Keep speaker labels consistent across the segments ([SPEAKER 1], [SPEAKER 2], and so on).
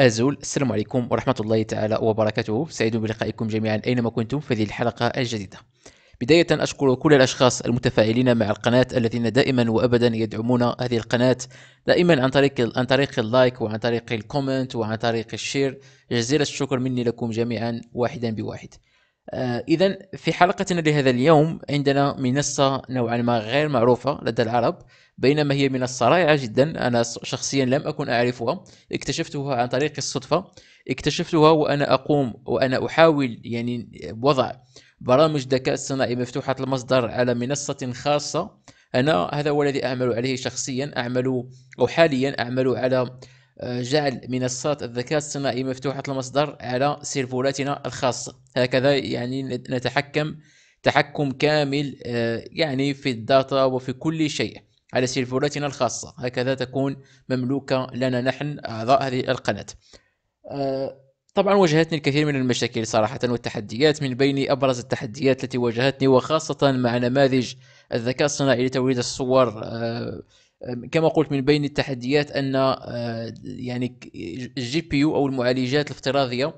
[SPEAKER 1] أزول السلام عليكم ورحمة الله تعالى وبركاته سعيد بلقائكم جميعا أينما كنتم في هذه الحلقة الجديدة بداية أشكر كل الأشخاص المتفاعلين مع القناة الذين دائما وأبدا يدعمون هذه القناة دائما عن طريق عن طريق اللايك وعن طريق الكومنت وعن طريق الشير جزيل الشكر مني لكم جميعا واحدا بواحد آه، إذا في حلقتنا لهذا اليوم عندنا منصة نوعا ما غير معروفة لدى العرب بينما هي منصة رائعة جدا أنا شخصيا لم أكن أعرفها اكتشفتها عن طريق الصدفة اكتشفتها وأنا أقوم وأنا أحاول يعني وضع برامج ذكاء اصطناعي مفتوحة المصدر على منصة خاصة أنا هذا هو الذي أعمل عليه شخصيا أعمل أو حاليا أعمل على آه، جعل منصات الذكاء الصناعي مفتوحة المصدر على سيرفراتنا الخاصة هكذا يعني نتحكم تحكم كامل آه، يعني في الداتا وفي كل شيء على سيرفراتنا الخاصة هكذا تكون مملوكة لنا نحن أعضاء هذه القناة آه، طبعا واجهتني الكثير من المشاكل صراحة والتحديات من بين أبرز التحديات التي واجهتني وخاصة مع نماذج الذكاء الصناعي لتوليد الصور كما قلت من بين التحديات ان آه، يعني الجي بي يو او المعالجات الافتراضيه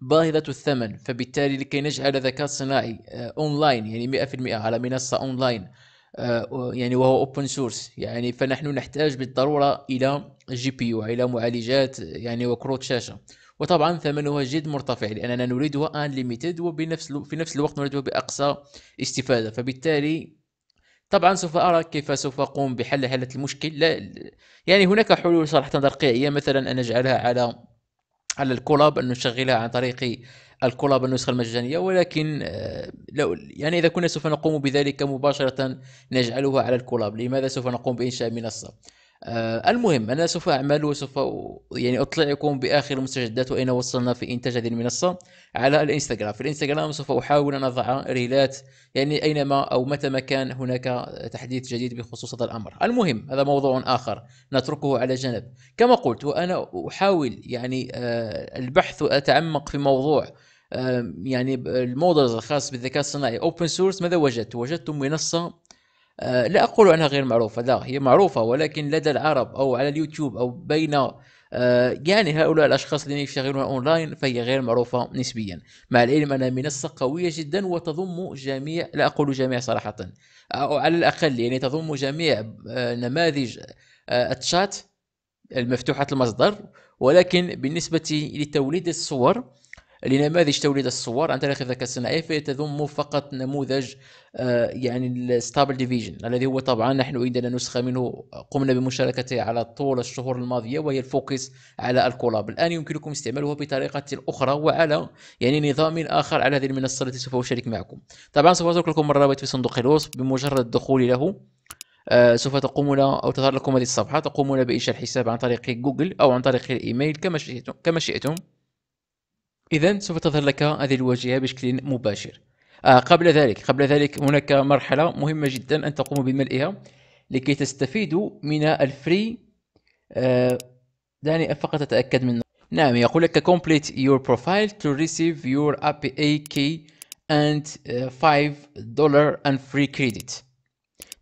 [SPEAKER 1] باهظه الثمن فبالتالي لكي نجعل ذكاء صناعي اونلاين آه، يعني 100% على منصه اونلاين آه، يعني وهو اوبن سورس يعني فنحن نحتاج بالضروره الى جي بي يو الى معالجات يعني وكروت شاشه وطبعا ثمنها جد مرتفع لاننا نريدها ان ليميتد وبنفس في نفس الوقت نريدها باقصى استفاده فبالتالي طبعا سوف أرى كيف سوف أقوم بحل هذا المشكل لا يعني هناك حلول صراحة ترقيعيه مثلا أن أجعلها على على الكولاب أن نشغلها عن طريق الكولاب النسخة المجانية ولكن آه، لو يعني إذا كنا سوف نقوم بذلك مباشرة نجعلها على الكولاب لماذا سوف نقوم بإنشاء منصة آه، المهم انا سوف اعمل وسوف يعني اطلعكم باخر المستجدات واين وصلنا في انتاج هذه المنصه على الانستغرام في الانستغرام سوف احاول ان اضع ريلات يعني اينما او متى ما كان هناك تحديث جديد بخصوص هذا الامر المهم هذا موضوع اخر نتركه على جنب كما قلت وانا احاول يعني آه، البحث واتعمق في موضوع آه، يعني المودلز الخاص بالذكاء الصناعي اوبن سورس ماذا وجدت وجدت منصه آه، لا أقول أنها غير معروفة لا هي معروفة ولكن لدى العرب أو على اليوتيوب أو بين آه، يعني هؤلاء الأشخاص الذين يشتغلون أونلاين فهي غير معروفة نسبيا مع العلم أنها منصة قوية جدا وتضم جميع لا أقول جميع صراحة أو على الأقل يعني تضم جميع آه، نماذج التشات المفتوحة المصدر ولكن بالنسبة لتوليد الصور لنماذج توليد الصور عن طريق الذكاء الصناعي فهي تضم فقط نموذج آه، يعني الستابل ديفيجن الذي هو طبعا نحن عندنا نسخه منه قمنا بمشاركته على طول الشهور الماضيه وهي الفوكس على الكولاب الان يمكنكم استعمالها بطريقه اخرى وعلى يعني نظام اخر على هذه المنصه التي سوف اشارك معكم طبعا سوف اترك لكم الرابط في صندوق الوصف بمجرد الدخول له آه، سوف تقومون او تظهر لكم هذه الصفحه تقومون بانشاء الحساب عن طريق جوجل او عن طريق الايميل كما شئتم كما شئتم اذا سوف تظهر لك هذه الواجهه بشكل مباشر آه قبل ذلك قبل ذلك هناك مرحله مهمه جدا ان تقوموا بملئها لكي تستفيدوا من الفري آه دعني فقط اتاكد منه نعم يقول لك complete your profile to receive your API key and $5 آه، and free credit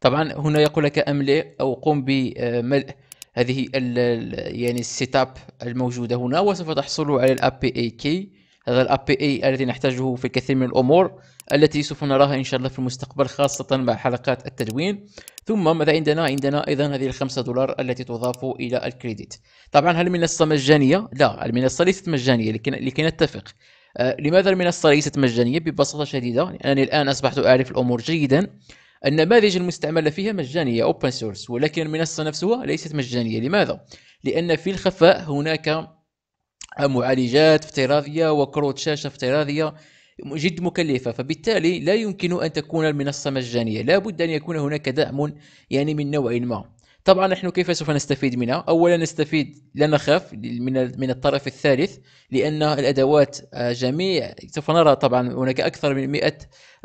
[SPEAKER 1] طبعا هنا يقول لك املئ او قم بملء آه، هذه الـ يعني السيت اب الموجوده هنا وسوف تحصل على الاب اي كي هذا الاب بي اي الذي نحتاجه في الكثير من الامور التي سوف نراها ان شاء الله في المستقبل خاصه مع حلقات التدوين ثم ماذا عندنا عندنا ايضا هذه الخمسة دولار التي تضاف الى الكريديت طبعا هل المنصه مجانيه لا المنصه ليست مجانيه لكن لكي نتفق آه لماذا المنصه ليست مجانيه ببساطه شديده لانني الان اصبحت اعرف الامور جيدا النماذج المستعملة فيها مجانية اوبن سورس ولكن المنصة نفسها ليست مجانية لماذا؟ لأن في الخفاء هناك معالجات افتراضيه وكروت شاشه افتراضيه جد مكلفة فبالتالي لا يمكن أن تكون المنصة مجانية لا بد أن يكون هناك دعم يعني من نوع ما طبعا نحن كيف سوف نستفيد منها اولا نستفيد لا نخاف من من الطرف الثالث لان الادوات جميع سوف نرى طبعا هناك اكثر من 100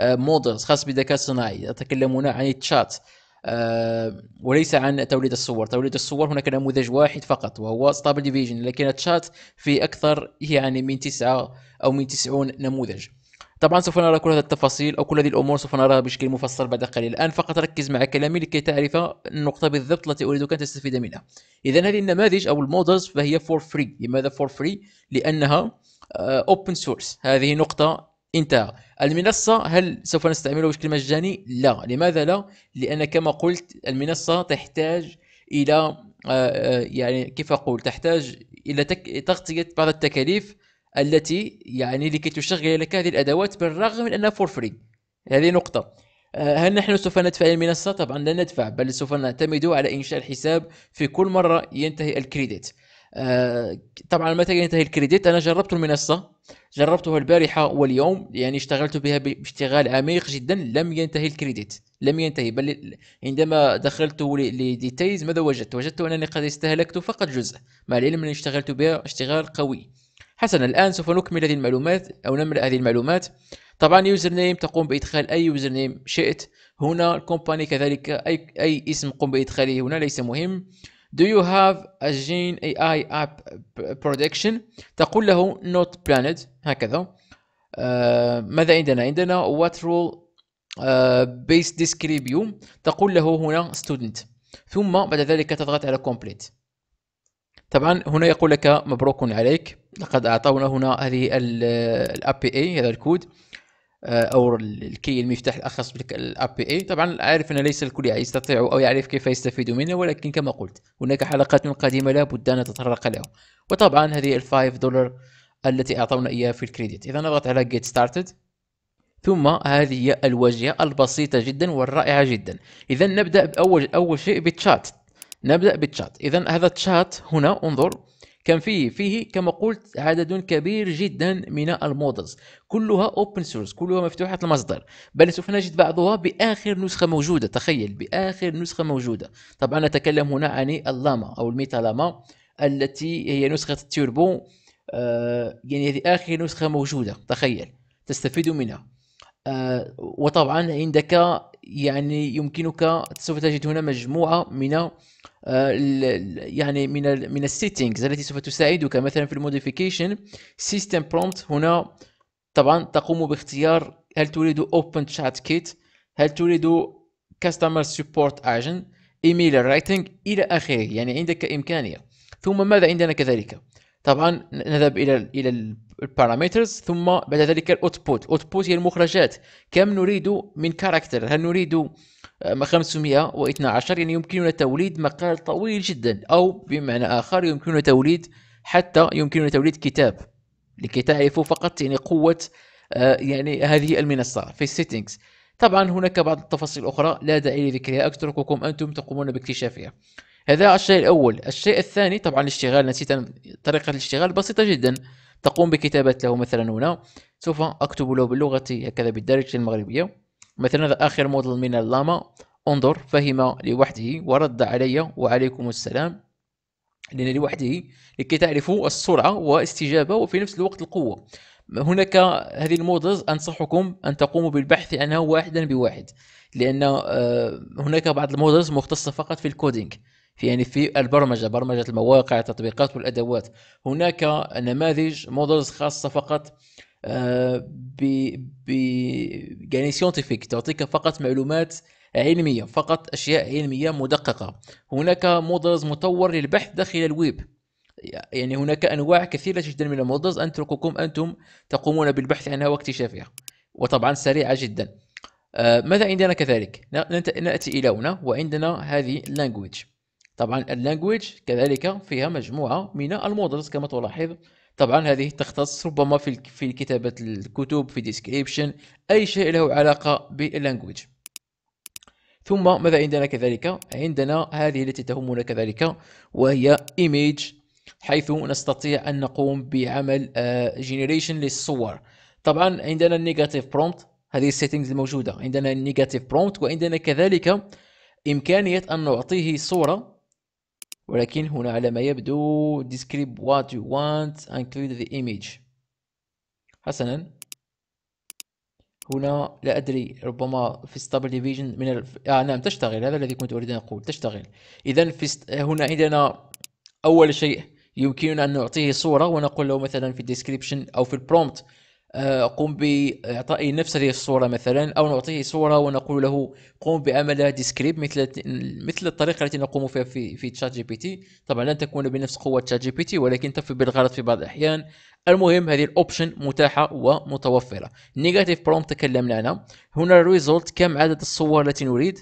[SPEAKER 1] مودلز خاص بالذكاء الصناعي يتكلمون عن التشات آه، وليس عن توليد الصور توليد الصور هناك نموذج واحد فقط وهو ستابل ديفيجن لكن تشات في أكثر يعني من تسعة أو من تسعون نموذج طبعا سوف نرى كل هذه التفاصيل او كل هذه الامور سوف نراها بشكل مفصل بعد قليل الان فقط ركز مع كلامي لكي تعرف النقطه بالضبط التي اريدك ان تستفيد منها اذا هذه النماذج او المودلز فهي فور فري لماذا فور فري لانها اوبن آه، سورس هذه نقطه انتهى المنصة هل سوف نستعملها بشكل مجاني؟ لا لماذا لا؟ لأن كما قلت المنصة تحتاج إلى آه، آه، يعني كيف أقول تحتاج إلى تغطية بعض التكاليف التي يعني لكي تشغل لك هذه الأدوات بالرغم من أنها فور فري هذه نقطة آه، هل نحن سوف ندفع للمنصة؟ طبعا لا ندفع بل سوف نعتمد على إنشاء الحساب في كل مرة ينتهي الكريديت آه، طبعا متى ينتهي الكريديت انا جربت المنصه جربتها البارحه واليوم يعني اشتغلت بها باشتغال عميق جدا لم ينتهي الكريديت لم ينتهي بل عندما دخلت لديتيلز ماذا وجدت وجدت انني قد استهلكت فقط جزء مع العلم انني اشتغلت بها اشتغال قوي حسنا الان سوف نكمل هذه المعلومات او نملا هذه المعلومات طبعا يوزر نيم تقوم بادخال اي يوزر نيم شئت هنا الكومباني كذلك اي اي اسم قم بادخاله هنا ليس مهم Do you have a gene AI app uh, prediction تقول له not planned هكذا uh, ماذا عندنا عندنا what role based uh, base describe تقول له هنا student ثم بعد ذلك تضغط على complete طبعا هنا يقول لك مبروك عليك لقد اعطونا هنا هذه الـ API هذا الكود آه، او الكي المفتاح الاخص بالاب بي اي طبعا عارف ان ليس الكل يستطيع او يعرف كيف يستفيد منه ولكن كما قلت هناك حلقات قديمه لا بد ان نتطرق له وطبعا هذه ال 5 دولار التي اعطونا اياها في الكريديت اذا نضغط على جيت ستارتد ثم هذه هي الواجهه البسيطه جدا والرائعه جدا اذا نبدا باول اول شيء بالتشات نبدا بالتشات اذا هذا التشات هنا انظر كان فيه فيه كما قلت عدد كبير جدا من المودلز كلها اوبن سورس كلها مفتوحه المصدر بل سوف نجد بعضها باخر نسخه موجوده تخيل باخر نسخه موجوده طبعا نتكلم هنا عن اللاما او الميتا لاما التي هي نسخه التوربو آه يعني هذه اخر نسخه موجوده تخيل تستفيد منها آه، وطبعا عندك يعني يمكنك سوف تجد هنا مجموعه من آه، يعني من من السيتنجز التي سوف تساعدك مثلا في الموديفيكيشن سيستم برومبت هنا طبعا تقوم باختيار هل تريد اوبن شات كيت هل تريد كاستمر سبورت ايجنت ايميل رايتنج الى اخره يعني عندك امكانيه ثم ماذا عندنا كذلك طبعا نذهب الى الى البارامترز ثم بعد ذلك الاوتبوت اوتبوت هي المخرجات كم نريد من كاركتر هل نريد 512 آه، يعني يمكننا توليد مقال طويل جدا او بمعنى اخر يمكننا توليد حتى يمكننا توليد كتاب لكي تعرفوا فقط يعني قوه آه، يعني هذه المنصه في السيتنجز طبعا هناك بعض التفاصيل الاخرى لا داعي لذكرها اترككم انتم تقومون باكتشافها هذا الشيء الأول الشيء الثاني طبعا الاشتغال نسيت طريقة الاشتغال بسيطة جدا تقوم بكتابة له مثلا هنا سوف أكتب له باللغة هكذا بالدارجة المغربية مثلا هذا آخر موديل من اللاما انظر فهم لوحده ورد علي وعليكم السلام لأن لوحده لكي تعرفوا السرعة واستجابة وفي نفس الوقت القوة هناك هذه المودلز أنصحكم أن تقوموا بالبحث عنها واحدا بواحد لأن آه، هناك بعض المودلز مختصة فقط في الكودينج في يعني في البرمجه برمجه المواقع التطبيقات والادوات هناك نماذج مودلز خاصه فقط آه، ب ب يعني سينتيفيك تعطيك فقط معلومات علميه فقط اشياء علميه مدققه هناك مودلز مطور للبحث داخل الويب يعني هناك انواع كثيره جدا من المودلز اترككم انتم تقومون بالبحث عنها واكتشافها وطبعا سريعه جدا آه، ماذا عندنا كذلك ناتي الى هنا وعندنا هذه language طبعا اللانجويج كذلك فيها مجموعة من المودلز كما تلاحظ طبعا هذه تختص ربما في في كتابة الكتب في ديسكريبشن أي شيء له علاقة باللانجويج ثم ماذا عندنا كذلك عندنا هذه التي تهمنا كذلك وهي ايميج حيث نستطيع أن نقوم بعمل جينيريشن آه، للصور طبعا عندنا النيجاتيف برومبت هذه السيتنجز الموجودة عندنا النيجاتيف برومبت وعندنا كذلك إمكانية أن نعطيه صورة ولكن هنا على ما يبدو describe what you want include the image حسنا هنا لا أدري ربما في ستابل ديفيجن من ال... آه نعم تشتغل هذا الذي كنت أريد أن أقول تشتغل إذا في ست... هنا عندنا أول شيء يمكننا أن نعطيه صورة ونقول له مثلا في الديسكريبشن أو في prompt اقوم آه، بإعطاء نفس هذه الصورة مثلا أو نعطيه صورة ونقول له قم بعمل ديسكريب مثل مثل الطريقة التي نقوم فيها في في تشات جي بي تي طبعا لن تكون بنفس قوة تشات جي بي تي ولكن تفي بالغلط في بعض الأحيان المهم هذه الأوبشن متاحة ومتوفرة نيجاتيف بروم تكلمنا عنها هنا الريزولت كم عدد الصور التي نريد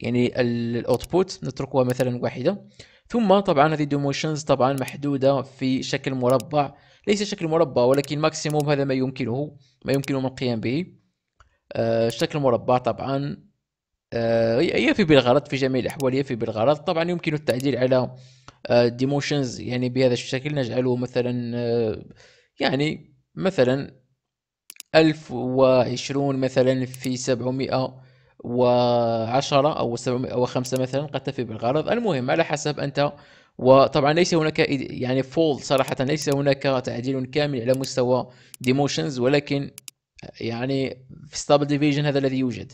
[SPEAKER 1] يعني الاوتبوت نتركها مثلا واحدة ثم طبعا هذه ديموشنز طبعا محدودة في شكل مربع ليس شكل مربع ولكن ماكسيموم هذا ما يمكنه ما يمكنهم القيام به آه، شكل مربع طبعا آه، يفي بالغرض في جميع الأحوال يفي بالغرض طبعا يمكن التعديل على ديموشنز آه، يعني بهذا الشكل نجعله مثلا يعني مثلا ألف وعشرون مثلا في سبعمائة وعشرة أو سبعمائة وخمسة مثلا قد تفي بالغرض المهم على حسب أنت وطبعا ليس هناك يعني فول صراحة ليس هناك تعديل كامل على مستوى ديموشنز ولكن يعني في ستابل ديفيجن هذا الذي يوجد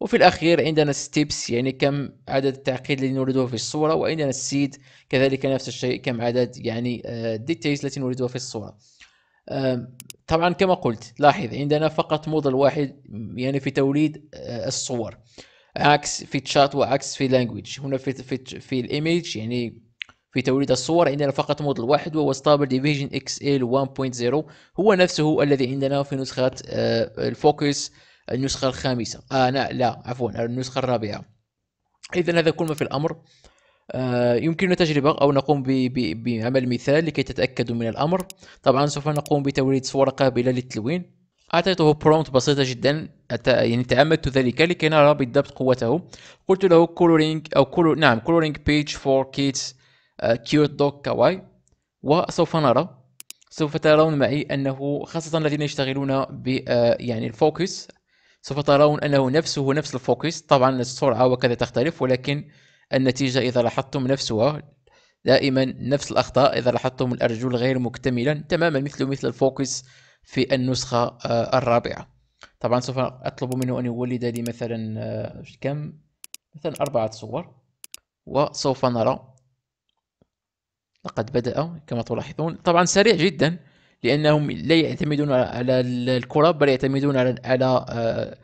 [SPEAKER 1] وفي الأخير عندنا ستيبس يعني كم عدد التعقيد الذي نريده في الصورة وعندنا السيد كذلك نفس الشيء كم عدد يعني الديتيلز آه، التي نريدها في الصورة طبعا كما قلت لاحظ عندنا فقط موديل واحد يعني في توليد آه، الصور عكس في تشات وعكس في لانجويج هنا في في, في الايميج يعني في توليد الصور عندنا فقط موديل واحد وهو ستابل ديفيجن اكس ال 1.0 هو نفسه الذي عندنا في نسخة آه، الفوكس النسخة الخامسة آه لا, لا عفوا النسخة الرابعة إذا هذا كل ما في الأمر آه يمكننا تجربة أو نقوم بعمل مثال لكي تتأكدوا من الأمر طبعا سوف نقوم بتوليد صورة قابلة للتلوين أعطيته برومت بسيطة جدا يعني تعمدت ذلك لكي نرى بالضبط قوته قلت له كولورينج أو كولور نعم كولورينج بيج فور كيدز كيوت دوك كواي وسوف نرى سوف ترون معي أنه خاصة الذين يشتغلون ب آه، يعني الفوكس سوف ترون أنه نفسه نفس الفوكس طبعا السرعة وكذا تختلف ولكن النتيجة إذا لاحظتم نفسها دائما نفس الأخطاء إذا لاحظتم الأرجل غير مكتملا تماما مثل مثل الفوكس في النسخة آه، الرابعة طبعا سوف أطلب منه أن يولد لي مثلا آه، كم مثلا أربعة صور وسوف نرى لقد بدأ كما تلاحظون طبعا سريع جدا لأنهم لا يعتمدون على الكرة بل يعتمدون على على آه،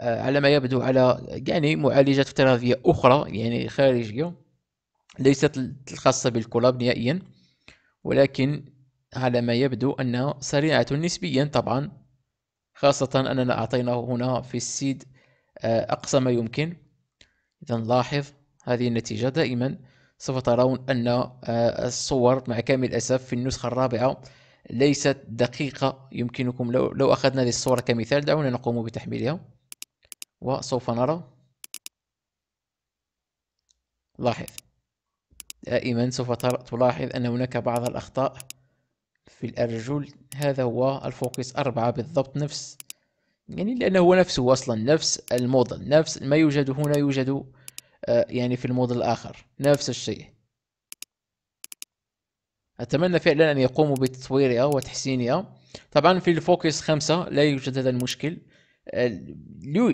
[SPEAKER 1] آه، على ما يبدو على يعني معالجات افتراضية أخرى يعني خارجية ليست الخاصة بالكرة نهائيا ولكن على ما يبدو أنها سريعة نسبيا طبعا خاصة أننا أعطيناه هنا في السيد آه، أقصى ما يمكن إذا لاحظ هذه النتيجة دائما سوف ترون أن آه، الصور مع كامل الأسف في النسخة الرابعة ليست دقيقة يمكنكم لو, لو أخذنا هذه الصورة كمثال دعونا نقوم بتحميلها وسوف نرى لاحظ دائما سوف تلاحظ أن هناك بعض الأخطاء في الأرجل هذا هو الفوكس أربعة بالضبط نفس يعني لأنه هو نفسه أصلا نفس الموديل نفس ما يوجد هنا يوجد آه، يعني في المود الآخر نفس الشيء أتمنى فعلا أن يقوموا بتطويرها وتحسينها طبعا في الفوكس خمسة لا يوجد هذا المشكل آه،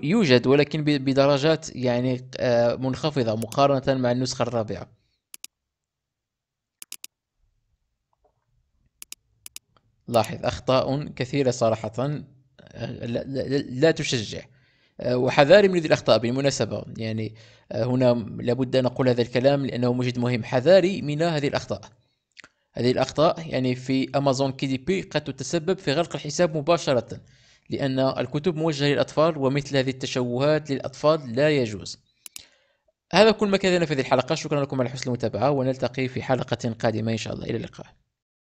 [SPEAKER 1] يوجد ولكن بدرجات يعني آه، منخفضة مقارنة مع النسخة الرابعة لاحظ أخطاء كثيرة صراحة لا تشجع وحذاري من ذي الأخطاء بالمناسبة يعني آه، هنا لابد أن أقول هذا الكلام لأنه مجد مهم حذاري من هذه الأخطاء هذه الأخطاء يعني في أمازون كي دي بي قد تتسبب في غلق الحساب مباشرة لأن الكتب موجهة للأطفال ومثل هذه التشوهات للأطفال لا يجوز هذا كل ما كان في هذه الحلقة شكرا لكم على حسن المتابعة ونلتقي في حلقة قادمة إن شاء الله إلى اللقاء